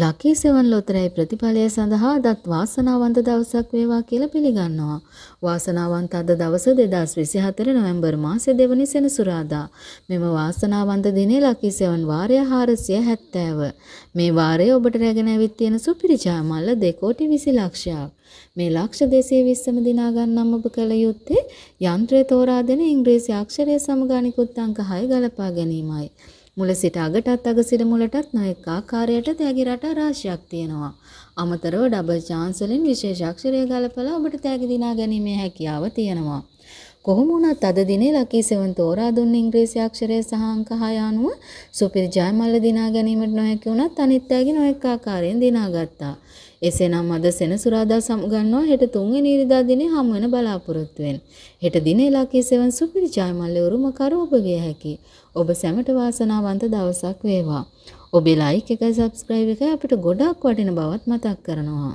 ලකී seven ලොතරැයි ප්‍රතිඵලය සඳහා දත් වාසනාවන්ත දවසක් වේවා කියලා පිළිගන්නවා. වාසනාවන්ත අද දවස 2024 නොවැම්බර් මාසේ දෙවනි සෙනසුරාදා. මෙම වාසනාවන්ත දිනේ ලකී සෙවන් වාරය 470. මේ වාරය ඔබට රැගෙන ඇවිත් තියෙන සුපිරි ජයමල්ල 2 කෝටි 20 ලක්ෂයක්. මේ ලක්ෂ 220ම දිනා ගන්නම් ඔබ කල යුත්තේ යන්ත්‍රය තෝරා දෙන ඉංග්‍රීසි අක්ෂරය සමග අනිකුත් අංක 6 ගලපා ගැනීමයි. මුල සිට අගටත් අග සිට මුලටත් නොඑක ආකාරයට තෑගි රටා රාශියක් තියෙනවා. අමතරව ඩබල් චාන්ස් වලින් විශේෂ අක්ෂරය ගලපලා ඔබට තෑගි දිනා ගැනීමේ හැකියාව තියෙනවා. කොහොම වුණත් අද දිනේ ලකීසෙවන් තෝරා දුන්න ඉංග්‍රීසි අක්ෂරය සහ අංක 6 අනුව සුපිරි ජයමල්ල දිනා ගැනීමට නොහැකි වුණත් අනිත් අයගේ නොඑක ආකාරයෙන් දිනාගත්තා. එසේනම් අද සෙනසුරාදා සමගන්නවා හෙට තුන්වෙනි ඉරිදා දිනේ හමු වෙන බලාපොරොත්තු වෙන. හෙට දිනේ ලකීසෙවන් සුපිරි ජයමල්ල උරුමකරු ඔබ විය හැකි. ඔබ සැමට වාසනාවන්ත දවසක් වේවා. ඔබේ ලයික් එකයි සබ්ස්ක්‍රයිබ් එකයි අපිට ගොඩක් වටින බවත් මතක් කරනවා.